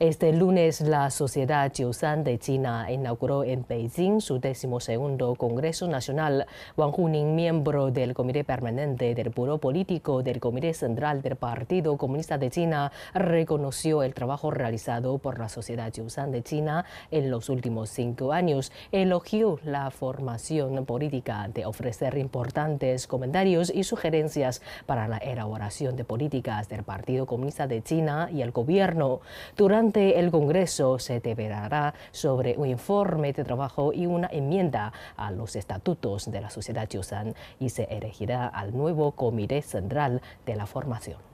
Este lunes, la Sociedad Jiusan de China inauguró en Beijing su decimosegundo Congreso Nacional. Wang Juning, miembro del Comité Permanente del Buró Político del Comité Central del Partido Comunista de China, reconoció el trabajo realizado por la Sociedad Jiusan de China en los últimos cinco años. Elogió la formación política de ofrecer importantes comentarios y sugerencias para la elaboración de políticas del Partido Comunista de China y el gobierno. Durante el Congreso se deberá sobre un informe de trabajo y una enmienda a los estatutos de la sociedad Yusan y se elegirá al nuevo Comité Central de la Formación.